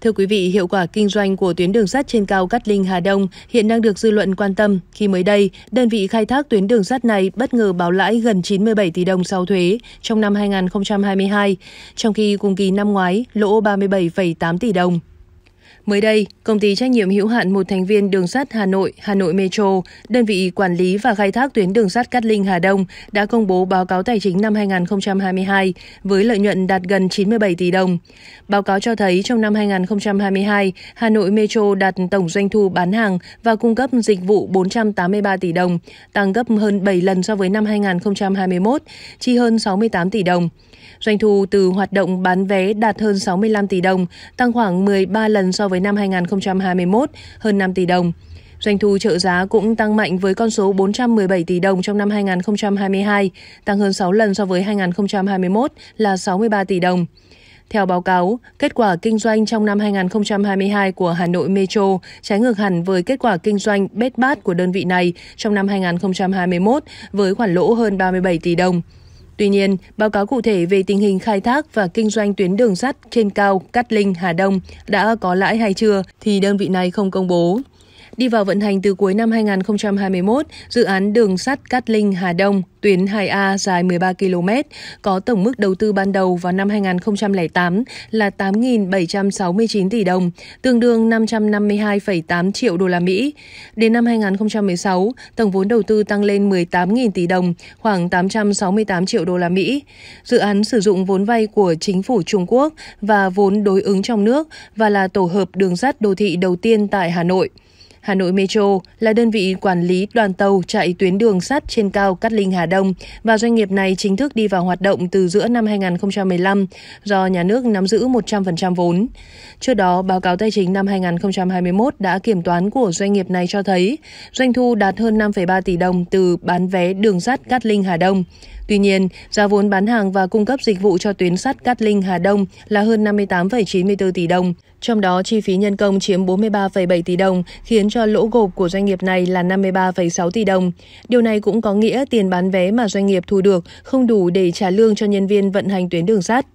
Thưa quý vị, hiệu quả kinh doanh của tuyến đường sắt trên cao Cát Linh Hà Đông hiện đang được dư luận quan tâm khi mới đây, đơn vị khai thác tuyến đường sắt này bất ngờ báo lãi gần 97 tỷ đồng sau thuế trong năm 2022, trong khi cùng kỳ năm ngoái lỗ 37,8 tỷ đồng. Mới đây, công ty trách nhiệm hữu hạn một thành viên đường sắt Hà Nội, Hà Nội Metro, đơn vị quản lý và khai thác tuyến đường sắt Cát Linh Hà Đông đã công bố báo cáo tài chính năm 2022 với lợi nhuận đạt gần 97 tỷ đồng. Báo cáo cho thấy trong năm 2022, Hà Nội Metro đạt tổng doanh thu bán hàng và cung cấp dịch vụ 483 tỷ đồng, tăng gấp hơn 7 lần so với năm 2021, chi hơn 68 tỷ đồng. Doanh thu từ hoạt động bán vé đạt hơn 65 tỷ đồng, tăng khoảng 13 lần so với với năm 2021, hơn 5 tỷ đồng. Doanh thu trợ giá cũng tăng mạnh với con số 417 tỷ đồng trong năm 2022, tăng hơn 6 lần so với 2021 là 63 tỷ đồng. Theo báo cáo, kết quả kinh doanh trong năm 2022 của Hà Nội Metro trái ngược hẳn với kết quả kinh doanh bết bát của đơn vị này trong năm 2021 với khoản lỗ hơn 37 tỷ đồng. Tuy nhiên, báo cáo cụ thể về tình hình khai thác và kinh doanh tuyến đường sắt trên cao Cát Linh, Hà Đông đã có lãi hay chưa thì đơn vị này không công bố. Đi vào vận hành từ cuối năm 2021, dự án đường sắt Cát Linh Hà Đông, tuyến 2A dài 13 km, có tổng mức đầu tư ban đầu vào năm 2008 là 8.769 tỷ đồng, tương đương 552,8 triệu đô la Mỹ. Đến năm 2016, tổng vốn đầu tư tăng lên 18.000 tỷ đồng, khoảng 868 triệu đô la Mỹ. Dự án sử dụng vốn vay của chính phủ Trung Quốc và vốn đối ứng trong nước và là tổ hợp đường sắt đô thị đầu tiên tại Hà Nội. Hà Nội Metro là đơn vị quản lý đoàn tàu chạy tuyến đường sắt trên cao Cát Linh Hà Đông và doanh nghiệp này chính thức đi vào hoạt động từ giữa năm 2015 do nhà nước nắm giữ 100% vốn. Trước đó, báo cáo tài chính năm 2021 đã kiểm toán của doanh nghiệp này cho thấy doanh thu đạt hơn 5,3 tỷ đồng từ bán vé đường sắt Cát Linh Hà Đông. Tuy nhiên, giá vốn bán hàng và cung cấp dịch vụ cho tuyến sắt Cát Linh Hà Đông là hơn 58,94 tỷ đồng, trong đó chi phí nhân công chiếm 43,7 tỷ đồng, khiến cho lỗ gộp của doanh nghiệp này là 53,6 tỷ đồng. Điều này cũng có nghĩa tiền bán vé mà doanh nghiệp thu được không đủ để trả lương cho nhân viên vận hành tuyến đường sắt.